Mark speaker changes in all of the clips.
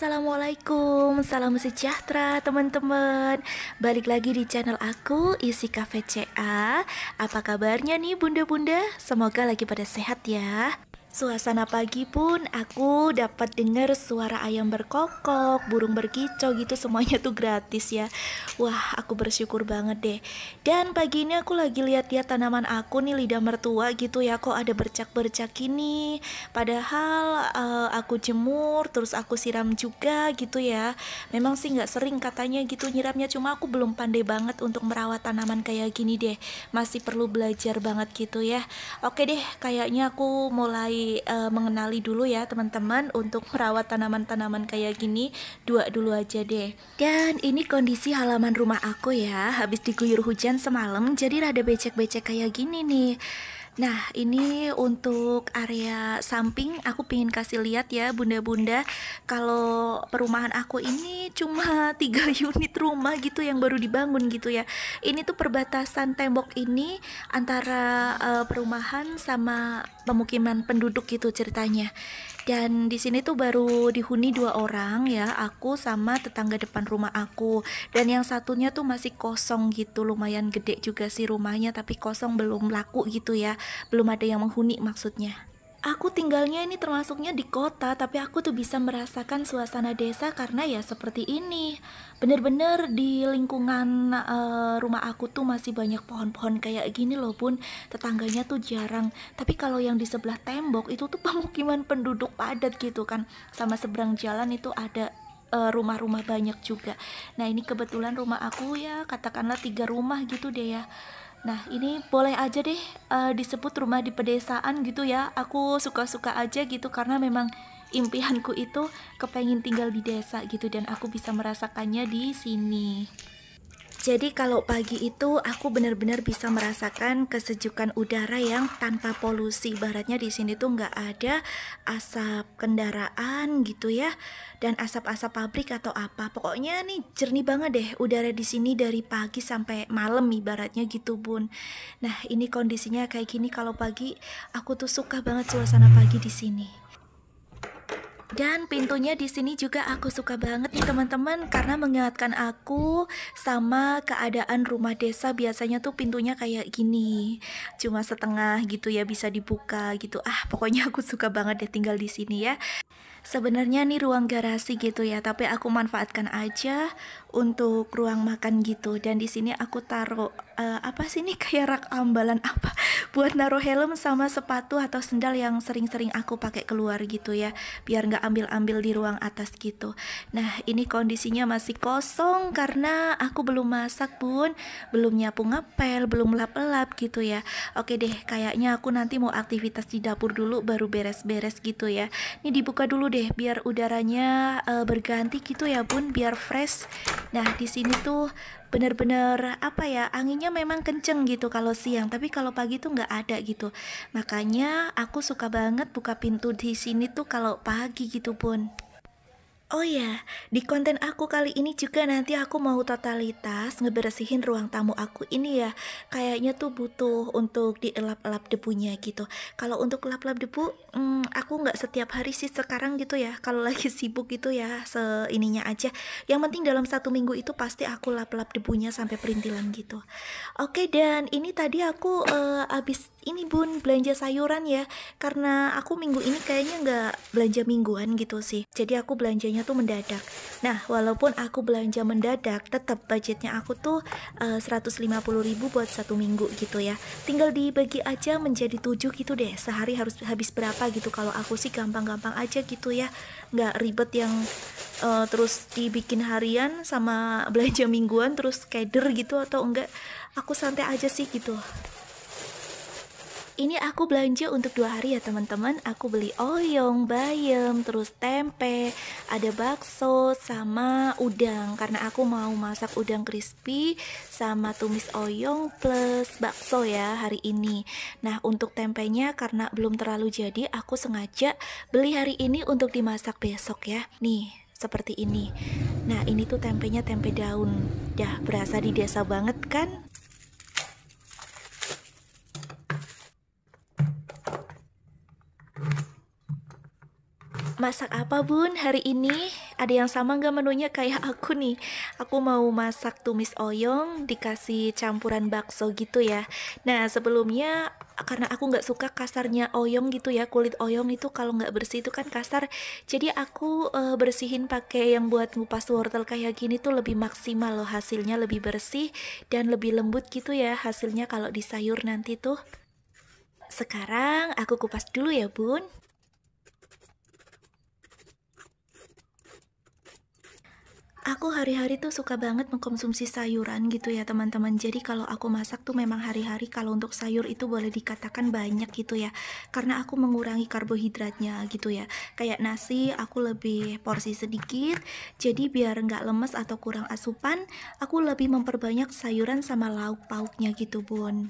Speaker 1: Assalamualaikum, salam sejahtera teman-teman Balik lagi di channel aku, Isi Cafe CA Apa kabarnya nih bunda-bunda? Semoga lagi pada sehat ya Suasana pagi pun aku dapat dengar suara ayam berkokok, burung berkicau gitu semuanya tuh gratis ya. Wah, aku bersyukur banget deh. Dan pagi ini aku lagi lihat-lihat tanaman aku nih lidah mertua gitu ya, kok ada bercak-bercak ini. Padahal uh, aku jemur, terus aku siram juga gitu ya. Memang sih nggak sering katanya gitu nyiramnya, cuma aku belum pandai banget untuk merawat tanaman kayak gini deh. Masih perlu belajar banget gitu ya. Oke deh, kayaknya aku mulai uh, mengenali dulu ya teman-teman untuk merawat tanaman-tanaman kayak gini dua dulu aja deh. Dan ini kondisi halaman rumah aku ya, habis diguyur hujan semalam jadi rada becek-becek kayak gini nih. Nah, ini untuk area samping aku pengen kasih lihat ya bunda-bunda kalau perumahan aku ini cuma tiga unit rumah gitu yang baru dibangun gitu ya. Ini tuh perbatasan tembok ini antara uh, perumahan sama pemukiman penduduk gitu ceritanya dan di sini tuh baru dihuni dua orang ya aku sama tetangga depan rumah aku dan yang satunya tuh masih kosong gitu lumayan gede juga sih rumahnya tapi kosong belum laku gitu ya belum ada yang menghuni maksudnya aku tinggalnya ini termasuknya di kota, tapi aku tuh bisa merasakan suasana desa karena ya seperti ini. Bener-bener di lingkungan uh, rumah aku tuh masih banyak pohon-pohon kayak gini loh pun tetangganya tuh jarang. Tapi kalau yang di sebelah tembok itu tuh pemukiman penduduk padat gitu kan, sama seberang jalan itu ada eh, rumah-rumah banyak juga. Nah ini kebetulan rumah aku ya katakanlah tiga rumah gitu deh ya. Nah, ini boleh aja deh uh, disebut rumah di pedesaan gitu ya. Aku suka-suka aja gitu karena memang impianku itu kepengen tinggal di desa gitu dan aku bisa merasakannya di sini. Jadi kalau pagi itu aku benar-benar bisa merasakan kesejukan udara yang tanpa polusi. Baratnya di sini tuh nggak ada asap kendaraan gitu ya, dan asap-asap pabrik atau apa. Pokoknya nih jernih banget deh udara di sini dari pagi sampai malam ibaratnya gitu bun. Nah ini kondisinya kayak gini kalau pagi aku tuh suka banget suasana pagi di sini. Dan pintunya di sini juga aku suka banget nih teman-teman karena mengingatkan aku sama keadaan rumah desa biasanya tuh pintunya kayak gini. Cuma setengah gitu ya bisa dibuka gitu. Ah, pokoknya aku suka banget deh tinggal di sini ya. Sebenarnya nih ruang garasi gitu ya, tapi aku manfaatkan aja untuk ruang makan gitu. Dan di sini aku taruh uh, apa sih ini kayak rak ambalan apa buat naruh helm sama sepatu atau sendal yang sering-sering aku pakai keluar gitu ya biar nggak ambil-ambil di ruang atas gitu nah ini kondisinya masih kosong karena aku belum masak pun belum nyapu ngepel belum lap-lap gitu ya oke deh kayaknya aku nanti mau aktivitas di dapur dulu baru beres-beres gitu ya ini dibuka dulu deh biar udaranya uh, berganti gitu ya bun biar fresh nah di sini tuh bener-bener apa ya anginnya memang kenceng gitu kalau siang tapi kalau pagi tuh nggak ada gitu makanya aku suka banget buka pintu di sini tuh kalau pagi gitu pun Oh ya, di konten aku kali ini juga nanti aku mau totalitas ngebersihin ruang tamu aku ini ya. Kayaknya tuh butuh untuk dielap-elap debunya gitu. Kalau untuk lap-lap debu, hmm, aku nggak setiap hari sih sekarang gitu ya. Kalau lagi sibuk gitu ya, seininya aja. Yang penting dalam satu minggu itu pasti aku lap-lap debunya sampai perintilan gitu. Oke, dan ini tadi aku uh, eh, abis ini bun belanja sayuran ya. Karena aku minggu ini kayaknya nggak belanja mingguan gitu sih. Jadi aku belanjanya itu tuh mendadak. Nah, walaupun aku belanja mendadak, tetap budgetnya aku tuh eh, uh, 150.000 buat satu minggu gitu ya. Tinggal dibagi aja menjadi 7 gitu deh. Sehari harus habis berapa gitu. Kalau aku sih gampang-gampang aja gitu ya. Nggak ribet yang uh, terus dibikin harian sama belanja mingguan terus keder gitu atau enggak. Aku santai aja sih gitu ini aku belanja untuk dua hari ya teman-teman aku beli oyong bayam terus tempe ada bakso sama udang karena aku mau masak udang crispy sama tumis oyong plus bakso ya hari ini nah untuk tempenya karena belum terlalu jadi aku sengaja beli hari ini untuk dimasak besok ya nih seperti ini nah ini tuh tempenya tempe daun dah berasa di desa banget kan masak apa bun hari ini? Ada yang sama nggak menunya kayak aku nih? Aku mau masak tumis oyong dikasih campuran bakso gitu ya. Nah sebelumnya karena aku nggak suka kasarnya oyong gitu ya kulit oyong itu kalau nggak bersih itu kan kasar jadi aku uh, bersihin pakai yang buat ngupas wortel kayak gini tuh lebih maksimal loh hasilnya lebih bersih dan lebih lembut gitu ya hasilnya kalau di sayur nanti tuh sekarang aku kupas dulu ya bun aku hari-hari tuh suka banget mengkonsumsi sayuran gitu ya teman-teman jadi kalau aku masak tuh memang hari-hari kalau untuk sayur itu boleh dikatakan banyak gitu ya karena aku mengurangi karbohidratnya gitu ya kayak nasi aku lebih porsi sedikit jadi biar nggak lemes atau kurang asupan aku lebih memperbanyak sayuran sama lauk pauknya gitu bun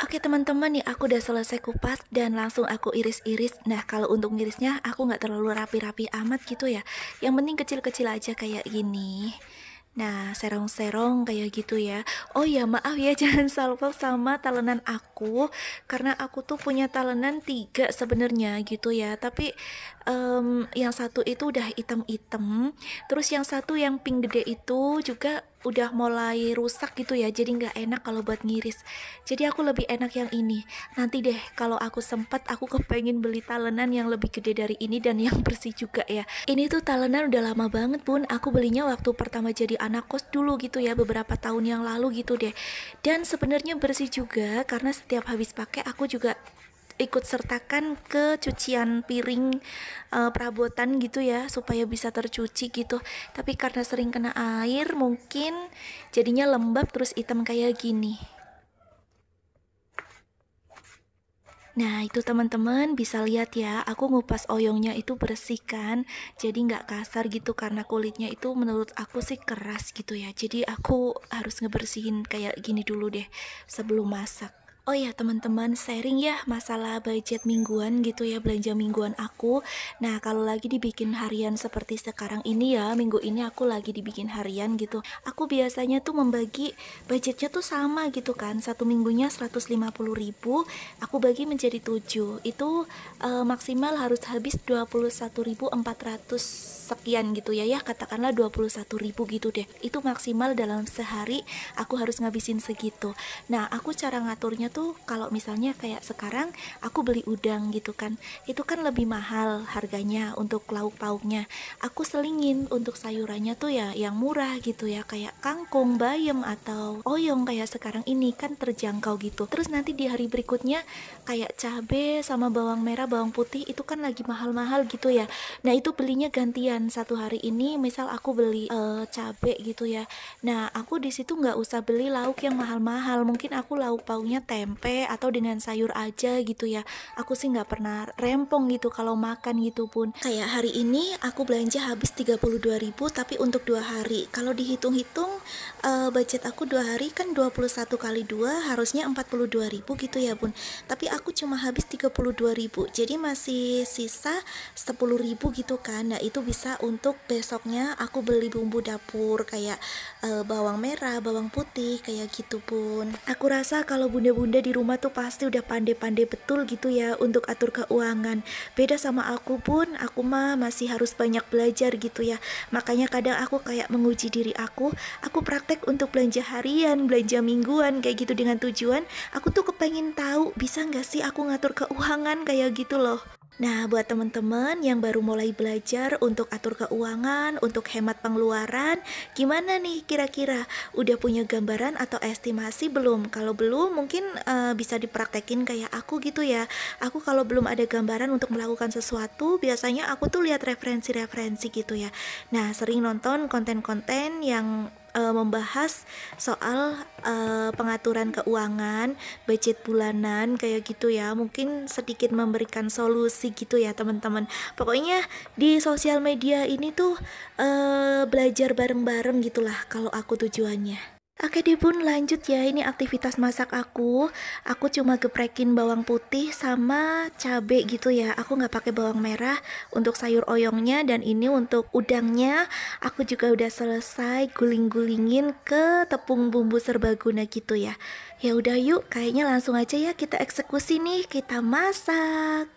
Speaker 1: Oke teman-teman nih aku udah selesai kupas dan langsung aku iris-iris Nah kalau untuk irisnya aku gak terlalu rapi-rapi amat gitu ya Yang penting kecil-kecil aja kayak gini Nah, serong-serong kayak gitu ya. Oh ya, maaf ya jangan salvo sama talenan aku karena aku tuh punya talenan tiga sebenarnya gitu ya. Tapi um, yang satu itu udah hitam-hitam. terus yang satu yang pink gede itu juga udah mulai rusak gitu ya jadi nggak enak kalau buat ngiris jadi aku lebih enak yang ini nanti deh kalau aku sempat aku kepengen beli talenan yang lebih gede dari ini dan yang bersih juga ya ini tuh talenan udah lama banget pun aku belinya waktu pertama jadi anak kos dulu gitu ya beberapa tahun yang lalu gitu deh dan sebenarnya bersih juga karena setiap habis pakai aku juga ikut sertakan ke cucian piring uh, perabotan gitu ya supaya bisa tercuci gitu tapi karena sering kena air mungkin jadinya lembab terus hitam kayak gini Nah itu teman-teman bisa lihat ya aku ngupas oyongnya itu bersih kan jadi nggak kasar gitu karena kulitnya itu menurut aku sih keras gitu ya jadi aku harus ngebersihin kayak gini dulu deh sebelum masak Oh ya teman-teman sharing ya masalah budget mingguan gitu ya belanja mingguan aku Nah kalau lagi dibikin harian seperti sekarang ini ya minggu ini aku lagi dibikin harian gitu Aku biasanya tuh membagi budgetnya tuh sama gitu kan Satu minggunya 150 ribu aku bagi menjadi 7 Itu e, maksimal harus habis 21.400 sekian gitu ya ya katakanlah 21 ribu gitu deh Itu maksimal dalam sehari aku harus ngabisin segitu Nah aku cara ngaturnya tuh kalau misalnya kayak sekarang aku beli udang gitu kan itu kan lebih mahal harganya untuk lauk pauknya aku selingin untuk sayurannya tuh ya yang murah gitu ya kayak kangkung bayam atau oyong kayak sekarang ini kan terjangkau gitu terus nanti di hari berikutnya kayak cabe sama bawang merah bawang putih itu kan lagi mahal-mahal gitu ya nah itu belinya gantian satu hari ini misal aku beli uh, cabe gitu ya nah aku di situ nggak usah beli lauk yang mahal-mahal mungkin aku lauk pauknya teh tempe atau dengan sayur aja gitu ya aku sih nggak pernah rempong gitu kalau makan gitu pun kayak hari ini aku belanja habis 32.000 tapi untuk dua hari kalau dihitung-hitung uh, budget aku dua hari kan 21 kali dua harusnya 42.000 gitu ya bun tapi aku cuma habis 32.000 jadi masih sisa 10.000 gitu kan nah itu bisa untuk besoknya aku beli bumbu dapur kayak uh, bawang merah bawang putih kayak gitu pun aku rasa kalau bunda-bunda Bunda di rumah tuh pasti udah pandai-pandai betul gitu ya untuk atur keuangan. Beda sama aku pun, aku mah masih harus banyak belajar gitu ya. Makanya kadang aku kayak menguji diri aku, aku praktek untuk belanja harian, belanja mingguan kayak gitu dengan tujuan aku tuh kepengen tahu bisa nggak sih aku ngatur keuangan kayak gitu loh. Nah, buat teman-teman yang baru mulai belajar untuk atur keuangan, untuk hemat pengeluaran, gimana nih kira-kira? Udah punya gambaran atau estimasi belum? Kalau belum, mungkin uh, bisa dipraktekin kayak aku gitu ya. Aku kalau belum ada gambaran untuk melakukan sesuatu, biasanya aku tuh lihat referensi-referensi gitu ya. Nah, sering nonton konten-konten yang uh, membahas soal uh, pengaturan keuangan, budget bulanan kayak gitu ya. Mungkin sedikit memberikan solusi gitu ya, teman-teman. Pokoknya di sosial media ini tuh uh, belajar bareng-bareng gitulah kalau aku tujuannya. Oke deh bun lanjut ya ini aktivitas masak aku Aku cuma geprekin bawang putih sama cabe gitu ya Aku nggak pakai bawang merah untuk sayur oyongnya dan ini untuk udangnya Aku juga udah selesai guling-gulingin ke tepung bumbu serbaguna gitu ya Ya udah yuk kayaknya langsung aja ya kita eksekusi nih kita masak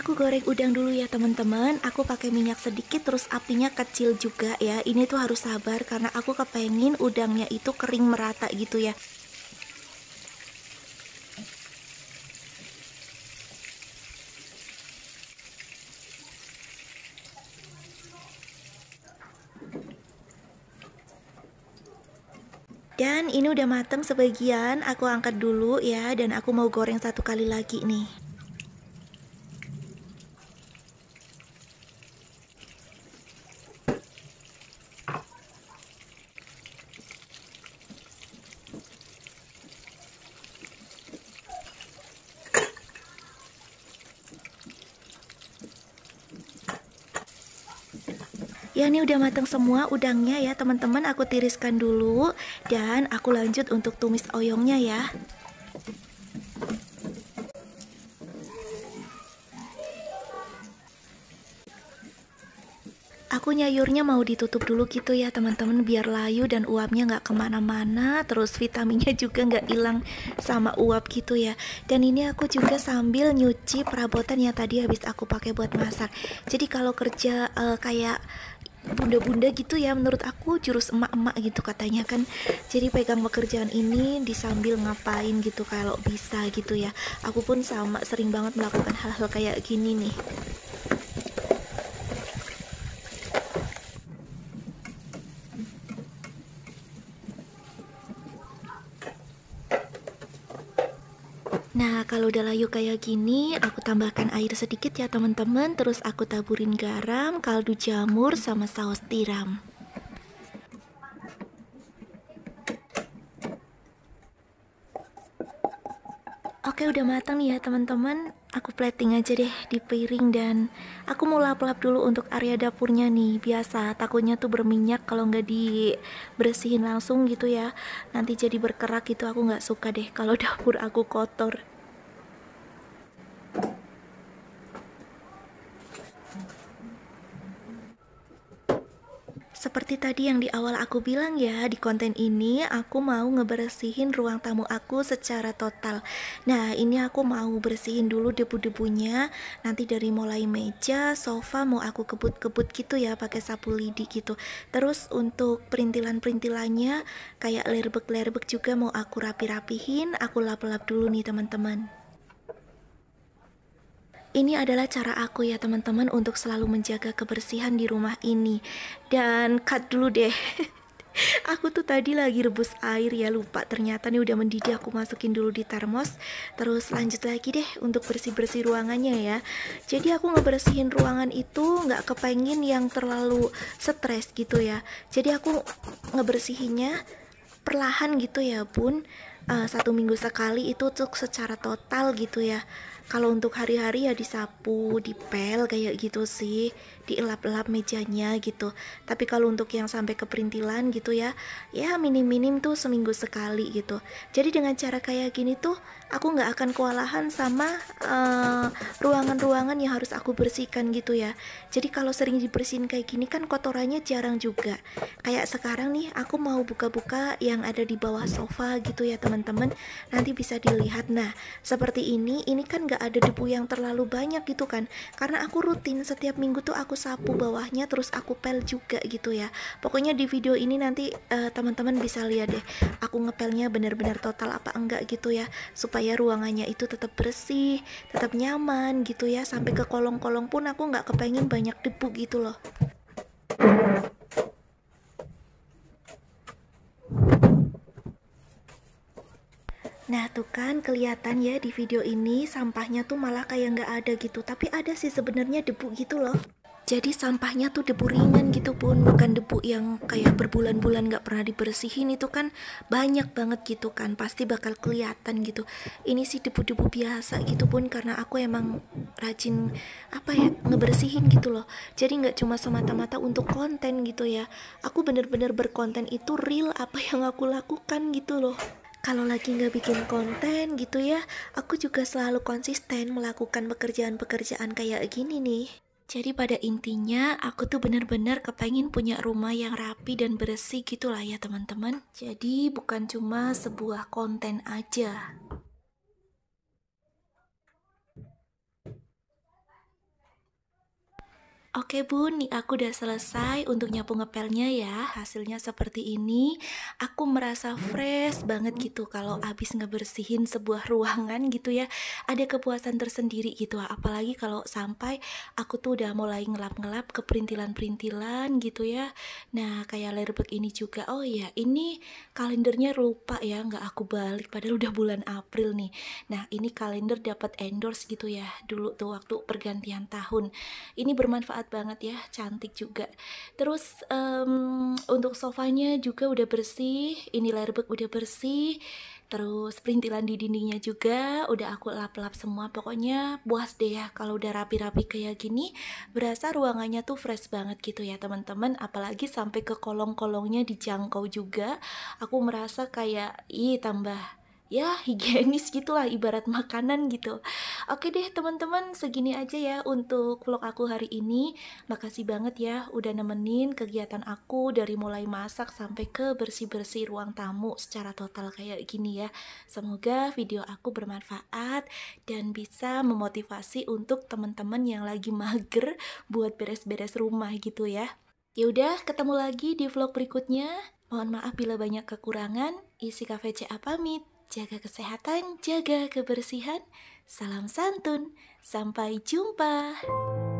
Speaker 1: Aku goreng udang dulu ya teman-teman. Aku pakai minyak sedikit terus apinya kecil juga ya. Ini tuh harus sabar karena aku kepengin udangnya itu kering merata gitu ya. Dan ini udah mateng sebagian, aku angkat dulu ya dan aku mau goreng satu kali lagi nih. Ya ini udah mateng semua udangnya ya teman-teman Aku tiriskan dulu Dan aku lanjut untuk tumis oyongnya ya Aku nyayurnya mau ditutup dulu gitu ya teman-teman biar layu dan uapnya nggak kemana-mana terus vitaminnya juga nggak hilang sama uap gitu ya dan ini aku juga sambil nyuci perabotan yang tadi habis aku pakai buat masak jadi kalau kerja uh, kayak bunda-bunda gitu ya menurut aku jurus emak-emak gitu katanya kan jadi pegang pekerjaan ini disambil ngapain gitu kalau bisa gitu ya aku pun sama sering banget melakukan hal-hal kayak gini nih Nah, kalau udah layu kayak gini, aku tambahkan air sedikit ya teman-teman, terus aku taburin garam, kaldu jamur, sama saus tiram. Oke, udah matang nih ya teman-teman. Aku plating aja deh di piring dan aku mau lap-lap dulu untuk area dapurnya nih biasa takutnya tuh berminyak kalau nggak dibersihin langsung gitu ya nanti jadi berkerak gitu aku nggak suka deh kalau dapur aku kotor Seperti tadi yang di awal aku bilang ya, di konten ini aku mau ngebersihin ruang tamu aku secara total. Nah, ini aku mau bersihin dulu debu-debunya. Nanti dari mulai meja, sofa mau aku kebut-kebut gitu ya pakai sapu lidi gitu. Terus untuk perintilan-perintilannya kayak lerbek-lerbek juga mau aku rapi-rapihin, aku lap-lap dulu nih teman-teman. Ini adalah cara aku ya teman-teman untuk selalu menjaga kebersihan di rumah ini. Dan cut dulu deh. aku tuh tadi lagi rebus air ya lupa ternyata nih udah mendidih aku masukin dulu di termos terus lanjut lagi deh untuk bersih-bersih ruangannya ya jadi aku ngebersihin ruangan itu nggak kepengen yang terlalu stres gitu ya jadi aku ngebersihinnya perlahan gitu ya bun uh, satu minggu sekali itu tuh secara total gitu ya kalau untuk hari-hari ya disapu, dipel kayak gitu sih dielap-elap mejanya gitu tapi kalau untuk yang sampai keperintilan gitu ya ya minim-minim tuh seminggu sekali gitu jadi dengan cara kayak gini tuh aku nggak akan kewalahan sama ruangan eh, ruangan-ruangan yang harus aku bersihkan gitu ya jadi kalau sering dibersihin kayak gini kan kotorannya jarang juga kayak sekarang nih aku mau buka-buka yang ada di bawah sofa gitu ya teman-teman nanti bisa dilihat nah seperti ini ini kan nggak ada debu yang terlalu banyak gitu kan karena aku rutin setiap minggu tuh aku sapu bawahnya terus aku pel juga gitu ya pokoknya di video ini nanti uh, teman-teman bisa lihat deh aku ngepelnya benar-benar total apa enggak gitu ya supaya ruangannya itu tetap bersih tetap nyaman gitu ya sampai ke kolong-kolong pun aku nggak kepengen banyak debu gitu loh Nah tuh kan kelihatan ya di video ini sampahnya tuh malah kayak nggak ada gitu Tapi ada sih sebenarnya debu gitu loh jadi sampahnya tuh debu ringan gitu pun bukan debu yang kayak berbulan-bulan gak pernah dibersihin itu kan banyak banget gitu kan pasti bakal kelihatan gitu ini sih debu-debu biasa gitu pun karena aku emang rajin apa ya ngebersihin gitu loh jadi gak cuma semata-mata untuk konten gitu ya aku bener-bener berkonten itu real apa yang aku lakukan gitu loh kalau lagi nggak bikin konten gitu ya, aku juga selalu konsisten melakukan pekerjaan-pekerjaan kayak gini nih. Jadi pada intinya aku tuh bener-bener kepengen punya rumah yang rapi dan bersih gitulah ya teman-teman. Jadi bukan cuma sebuah konten aja. Oke bun, nih aku udah selesai untuk nyapu ngepelnya ya. Hasilnya seperti ini. Aku merasa fresh banget gitu kalau abis ngebersihin sebuah ruangan gitu ya. Ada kepuasan tersendiri gitu. Apalagi kalau sampai aku tuh udah mulai ngelap-ngelap ke perintilan-perintilan gitu ya. Nah kayak lerbek ini juga. Oh ya ini kalendernya lupa ya nggak aku balik. Padahal udah bulan April nih. Nah ini kalender dapat endorse gitu ya. Dulu tuh waktu pergantian tahun. Ini bermanfaat taat banget ya cantik juga terus um, untuk sofanya juga udah bersih ini lerbek udah bersih terus perintilan di dindingnya juga udah aku lap-lap semua pokoknya puas deh ya kalau udah rapi-rapi kayak gini berasa ruangannya tuh fresh banget gitu ya teman-teman apalagi sampai ke kolong-kolongnya dijangkau juga aku merasa kayak ih tambah ya higienis gitulah ibarat makanan gitu. Oke deh teman-teman segini aja ya untuk vlog aku hari ini. Makasih banget ya udah nemenin kegiatan aku dari mulai masak sampai ke bersih-bersih ruang tamu secara total kayak gini ya. Semoga video aku bermanfaat dan bisa memotivasi untuk teman-teman yang lagi mager buat beres-beres rumah gitu ya. Yaudah, ketemu lagi di vlog berikutnya. Mohon maaf bila banyak kekurangan. Isi Cafe apa pamit jaga kesehatan, jaga kebersihan. Salam santun, sampai jumpa.